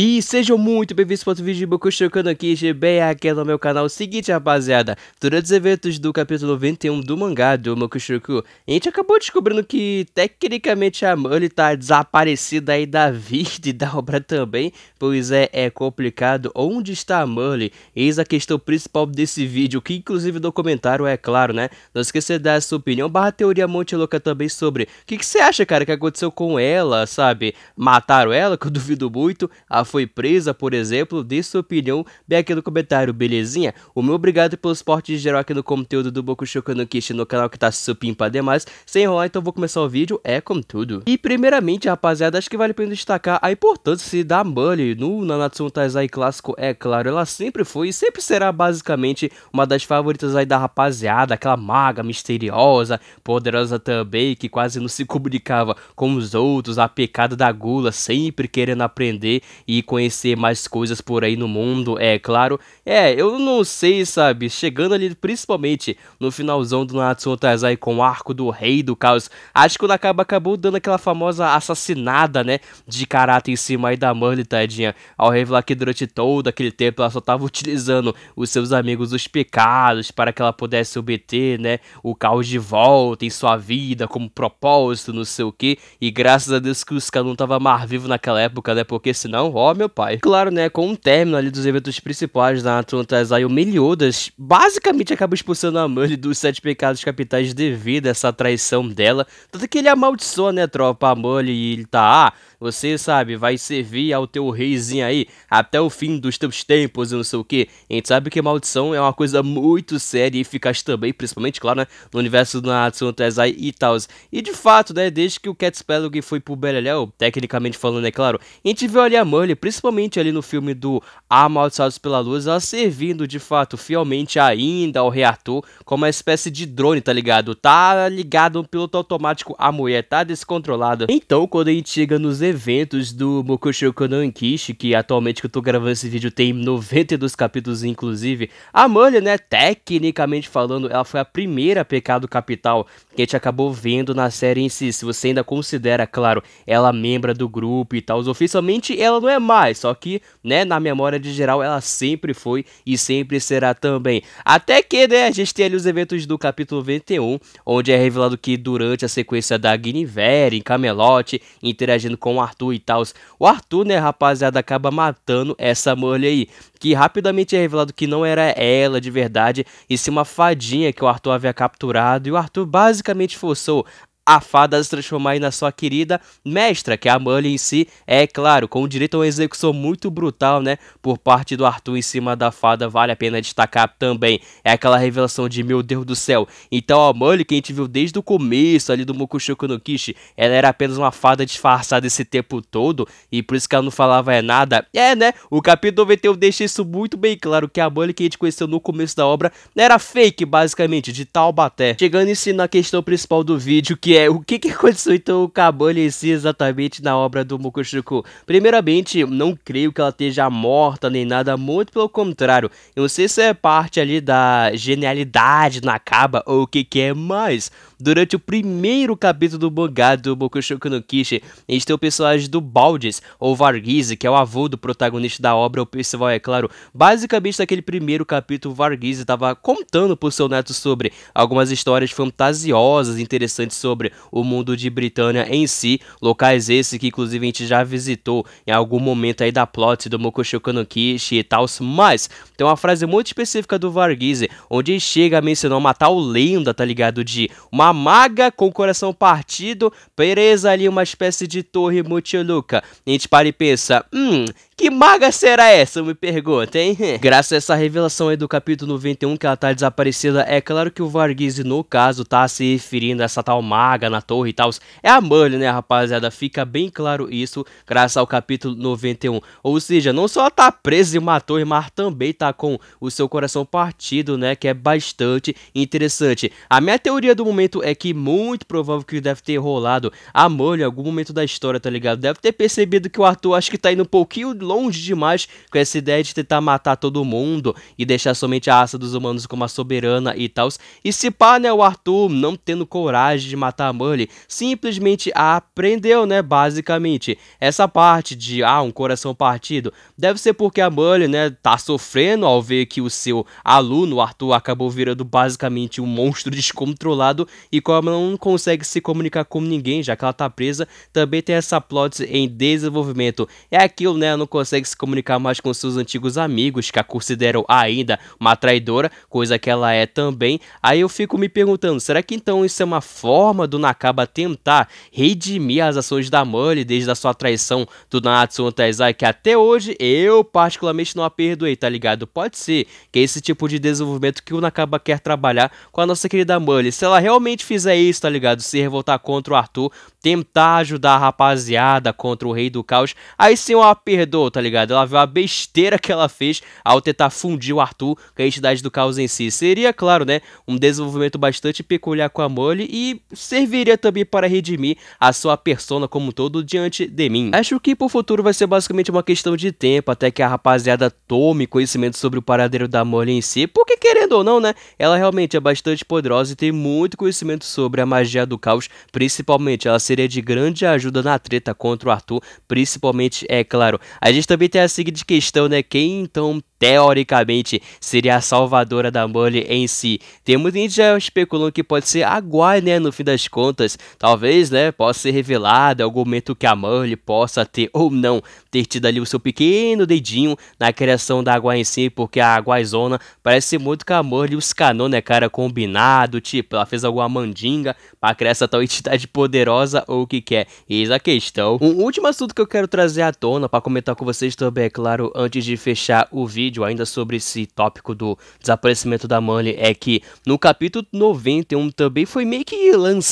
E sejam muito bem-vindos para outro vídeo de Boku Chocando aqui, GB aqui é no meu canal. Seguinte, rapaziada, durante os eventos do capítulo 91 do mangá do Boku Shoku, a gente acabou descobrindo que, tecnicamente, a Mully tá desaparecida aí da vida e da obra também, pois é, é complicado. Onde está a Mully? Eis a questão principal desse vídeo, que inclusive no comentário, é claro, né? Não esqueça de dar a sua opinião, barra teoria Monte Louca também sobre o que, que você acha, cara, que aconteceu com ela, sabe? Mataram ela, que eu duvido muito, a foi presa, por exemplo, dê sua opinião bem aqui no comentário, belezinha? O meu obrigado pelo suporte geral aqui no conteúdo do Boku Shoku no Kishi no canal que tá supimpa demais. Sem enrolar, então vou começar o vídeo, é como tudo. E primeiramente, rapaziada, acho que vale a pena destacar a importância da Mully no Nanatsu no Taizai clássico, é claro, ela sempre foi e sempre será basicamente uma das favoritas aí da rapaziada, aquela maga misteriosa, poderosa também, que quase não se comunicava com os outros, a pecado da gula, sempre querendo aprender e e conhecer mais coisas por aí no mundo, é claro. É, eu não sei, sabe? Chegando ali, principalmente no finalzão do Natsuo Taizai com o arco do Rei do Caos, acho que o Nakaba acabou dando aquela famosa assassinada, né? De karate em cima aí da Merle, tadinha. Ao revelar que durante todo aquele tempo ela só tava utilizando os seus amigos os pecados para que ela pudesse obter, né? O caos de volta em sua vida como propósito, não sei o que. E graças a Deus que o Scan não tava mais vivo naquela época, né? Porque senão, ó Ó, meu pai. Claro, né? Com o término ali dos eventos principais da Atlanta Exile, Meliodas basicamente acaba expulsando a Mully dos sete pecados capitais devido a essa traição dela. Tanto que ele amaldiçoa, né, tropa, a Mully e ele tá. Ah, você, sabe, vai servir ao teu reizinho aí até o fim dos teus tempos e não sei o que. A gente sabe que maldição é uma coisa muito séria e eficaz também, principalmente, claro, né, no universo do Natsu Tezai e tal. E de fato, né, desde que o Cat Spelling foi pro Beleléu, tecnicamente falando, é claro, a gente viu ali a Mully, principalmente ali no filme do Amaldiçados pela Luz, ela servindo de fato fielmente ainda ao reator como uma espécie de drone, tá ligado? Tá ligado um piloto automático, a mulher tá descontrolada. Então, quando a gente chega nos eventos, eventos do Mokusho Konankishi, que atualmente que eu tô gravando esse vídeo tem 92 capítulos, inclusive. A Mulher, né, tecnicamente falando, ela foi a primeira Pecado Capital que a gente acabou vendo na série em si. Se você ainda considera, claro, ela membra do grupo e tal, oficialmente ela não é mais, só que, né, na memória de geral, ela sempre foi e sempre será também. Até que, né, a gente tem ali os eventos do capítulo 91, onde é revelado que durante a sequência da Guinevere, em Camelot, interagindo com o Arthur e tal. O Arthur, né, rapaziada, acaba matando essa mulher aí, que rapidamente é revelado que não era ela de verdade, e sim uma fadinha que o Arthur havia capturado, e o Arthur basicamente forçou a fada se transformar na sua querida mestra, que é a Mully em si, é claro, com direito a uma execução muito brutal, né, por parte do Arthur em cima da fada, vale a pena destacar também, é aquela revelação de meu Deus do céu, então a Mully que a gente viu desde o começo ali do Mokushoku no Kishi, ela era apenas uma fada disfarçada esse tempo todo, e por isso que ela não falava é nada, é né, o capítulo 91 deixa isso muito bem claro, que a Mully que a gente conheceu no começo da obra, era fake basicamente, de Taubaté, chegando em si na questão principal do vídeo, que é o que, que aconteceu então com a Bunny em si exatamente na obra do Mokushuku. Primeiramente, não creio que ela esteja morta nem nada, muito pelo contrário. Eu não sei se é parte ali da genialidade na caba ou o que que é mais. Durante o primeiro capítulo do mangá do Mokushoku no Kishi, a gente tem o personagem do Baldes, ou Varghese, que é o avô do protagonista da obra, o Percival, é claro. Basicamente, naquele primeiro capítulo, Varghese estava contando pro seu neto sobre algumas histórias fantasiosas, interessantes sobre sobre o mundo de Britânia em si, locais esses que inclusive a gente já visitou em algum momento aí da plot do Mokushoku no Kishi e tal, mas tem uma frase muito específica do Varghese, onde ele chega a mencionar uma tal lenda, tá ligado, de uma maga com o coração partido, presa ali uma espécie de torre multiluca. A gente para e pensa, hum, que maga será essa? Me pergunta, hein? Graças a essa revelação aí do capítulo 91 que ela tá desaparecida, é claro que o Varghese, no caso, tá se referindo a essa tal maga paga na torre e tal. É a Merlin, né, rapaziada? Fica bem claro isso, graças ao capítulo 91. Ou seja, não só tá preso em uma torre, mas também tá com o seu coração partido, né? Que é bastante interessante. A minha teoria do momento é que muito provável que deve ter rolado a Merlin em algum momento da história, tá ligado? Deve ter percebido que o Arthur acho que tá indo um pouquinho longe demais com essa ideia de tentar matar todo mundo e deixar somente a raça dos humanos como a soberana e tal. E se pá, né, o Arthur não tendo coragem de matar a Mully simplesmente aprendeu, né, basicamente. Essa parte de, ah, um coração partido, deve ser porque a Mully, né, tá sofrendo ao ver que o seu aluno, Arthur, acabou virando basicamente um monstro descontrolado e como não consegue se comunicar com ninguém, já que ela tá presa, também tem essa plot em desenvolvimento. É aquilo, né, ela não consegue se comunicar mais com seus antigos amigos, que a consideram ainda uma traidora, coisa que ela é também. Aí eu fico me perguntando, será que então isso é uma forma do Nakaba tentar redimir as ações da Molly desde a sua traição do Natsu Taizai, que até hoje eu particularmente não a perdoei, tá ligado? Pode ser que é esse tipo de desenvolvimento que o Nakaba quer trabalhar com a nossa querida Molly. Se ela realmente fizer isso, tá ligado? Se revoltar contra o Arthur, tentar ajudar a rapaziada contra o Rei do Caos, aí sim eu a perdoo, tá ligado? Ela viu a besteira que ela fez ao tentar fundir o Arthur com a entidade do caos em si. Seria, claro, né, um desenvolvimento bastante peculiar com a Molly e ser serviria também para redimir a sua persona como todo diante de mim. Acho que pro futuro vai ser basicamente uma questão de tempo até que a rapaziada tome conhecimento sobre o paradeiro da Molly em si, porque querendo ou não, né, ela realmente é bastante poderosa e tem muito conhecimento sobre a magia do caos, principalmente ela seria de grande ajuda na treta contra o Arthur, principalmente, é claro. A gente também tem a seguinte questão, né, quem então teoricamente seria a salvadora da Molly em si. Tem muita gente já especulando que pode ser a Guai, né, no fim das contas, talvez, né, possa ser revelado algum momento que a Merle possa ter ou não ter tido ali o seu pequeno dedinho na criação da água em si, porque a Guaizona parece muito com a Merle os canon, né, cara, combinado, tipo, ela fez alguma mandinga para criar essa tal entidade poderosa ou o que quer. É. Eis a questão. Um último assunto que eu quero trazer à tona para comentar com vocês também, é claro, antes de fechar o vídeo ainda sobre esse tópico do desaparecimento da Merle é que no capítulo 91 também foi meio que lançado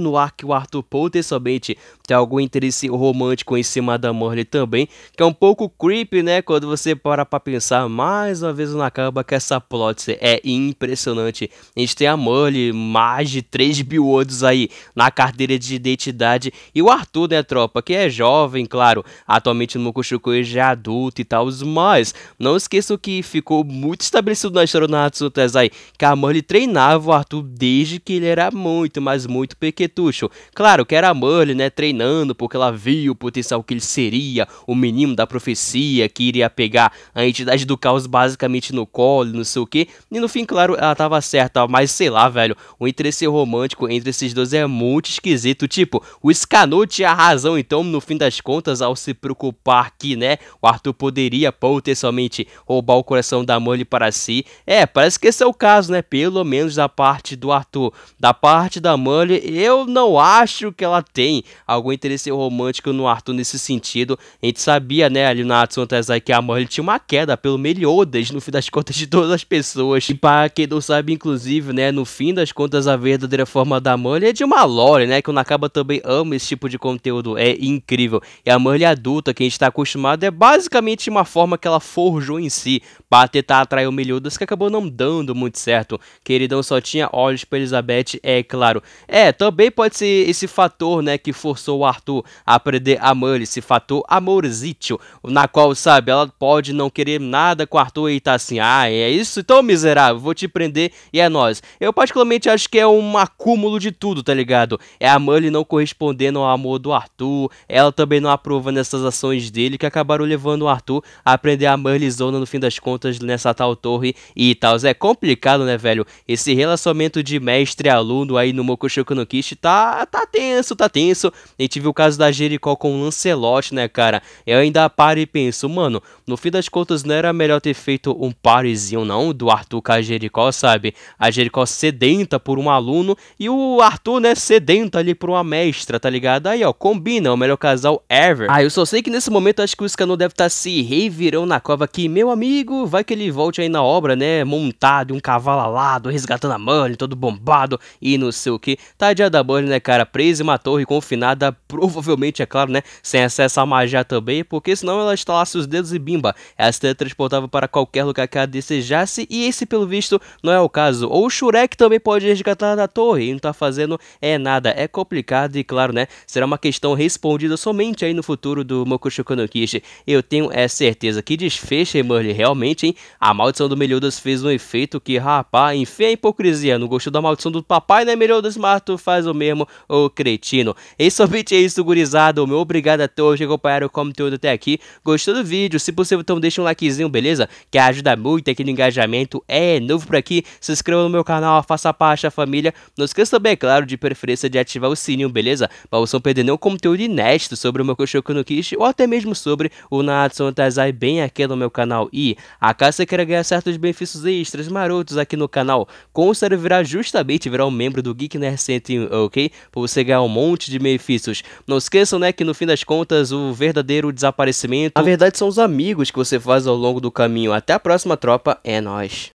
no ar que o Arthur Potter somente tem algum interesse romântico em cima da Morley também, que é um pouco creepy, né? Quando você para pra pensar, mais uma vez na acaba que essa plot é impressionante. A gente tem a Morley, mais de 3 biodos aí na carteira de identidade, e o Arthur, né, tropa, que é jovem, claro, atualmente no Mokushuku já é adulto e tal, mas não esqueçam que ficou muito estabelecido na história do Natsu Tezai que a Morley treinava o Arthur desde que ele era muito mas muito pequetucho. Claro que era a Merle, né, treinando porque ela viu o potencial que ele seria, o menino da profecia que iria pegar a entidade do caos basicamente no colo, não sei o que. E no fim, claro, ela tava certa, mas sei lá, velho, o interesse romântico entre esses dois é muito esquisito. Tipo, o Scanu tinha razão, então, no fim das contas, ao se preocupar que, né, o Arthur poderia potencialmente roubar o coração da Merle para si. É, parece que esse é o caso, né, pelo menos da parte do Arthur. Da parte da Amália, eu não acho que ela tem algum interesse romântico no Arthur nesse sentido. A gente sabia, né, ali na Atsuno Tazai, que a Amália tinha uma queda pelo Meliodas, no fim das contas, de todas as pessoas. E para quem não sabe, inclusive, né, no fim das contas, a verdadeira forma da Amália é de uma lore, né, que o Nakaba também ama esse tipo de conteúdo, é incrível. E a Amália adulta, que a gente está acostumado, é basicamente uma forma que ela forjou em si para tentar atrair o Meliodas, que acabou não dando muito certo. Queridão só tinha olhos para Elizabeth, é claro. É, também pode ser esse fator, né, que forçou o Arthur a aprender a Mully, esse fator amorzítio, na qual, sabe, ela pode não querer nada com o Arthur e tá assim, ah, é isso? Então, miserável, vou te prender e é nós. Eu particularmente acho que é um acúmulo de tudo, tá ligado? É a Mully não correspondendo ao amor do Arthur, ela também não aprovando essas ações dele que acabaram levando o Arthur a aprender a Mully Zona no fim das contas nessa tal torre e tal. É complicado, né, velho? Esse relacionamento de mestre e aluno aí no Mushoku no Kishi tá, tá tenso, tá tenso. A gente viu o caso da Jericó com o Lancelote né, cara? Eu ainda paro e penso, mano, no fim das contas não era melhor ter feito um parezinho, não, do Arthur com a Jericó, sabe? A Jericó sedenta por um aluno e o Arthur, né, sedenta ali por uma mestra, tá ligado? Aí, ó, combina, o melhor casal ever. Ah, eu só sei que nesse momento acho que o Scanu deve estar tá se revirando na cova aqui, meu amigo, vai que ele volte aí na obra, né, montado, um cavalo alado, resgatando a mãe, todo bombado e não sei o que tá tadinha da Bunny, né, cara, presa em uma torre confinada, provavelmente, é claro, né, sem acesso à magia também, porque senão ela estalasse os dedos e bimba, ela se transportava para qualquer lugar que ela desejasse, e esse, pelo visto, não é o caso. Ou o Shurek também pode resgatar da torre, e não tá fazendo é nada, é complicado, e claro, né, será uma questão respondida somente aí no futuro do Mokushoku no Kishi. Eu tenho essa é, certeza que desfecha, Merle, realmente, hein, a maldição do Meliodas fez um efeito que, rapaz, enfim, a hipocrisia, não gostou da maldição do papai, né, Meliodas? Smarto faz o mesmo, o cretino. E é somente é isso, gurizada. Meu obrigado a todos que acompanharam o conteúdo até aqui. Gostou do vídeo? Se possível, então deixa um likezinho, beleza? Que ajuda muito aqui no engajamento. É novo por aqui, se inscreva no meu canal, faça parte da família. Não esqueça também, é claro, de preferência de ativar o sininho, beleza? Para você não perder nenhum conteúdo inédito sobre o meu Koshoku no Kishi ou até mesmo sobre o Natsu Tazai bem aqui no meu canal. E a você queira ganhar certos benefícios extras marotos aqui no canal, considere virar justamente virar um membro do Geek Nerd né, ok? Pra você ganhar um monte de benefícios. Não esqueçam, né, que no fim das contas, o verdadeiro desaparecimento, na verdade, são os amigos que você faz ao longo do caminho. Até a próxima, tropa. É nós.